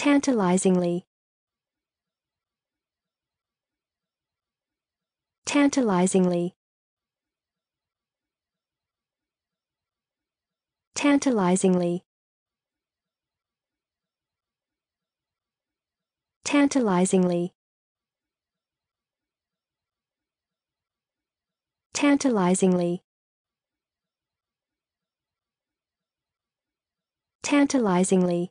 tantalizingly tantalizingly tantalizingly tantalizingly tantalizingly tantalizingly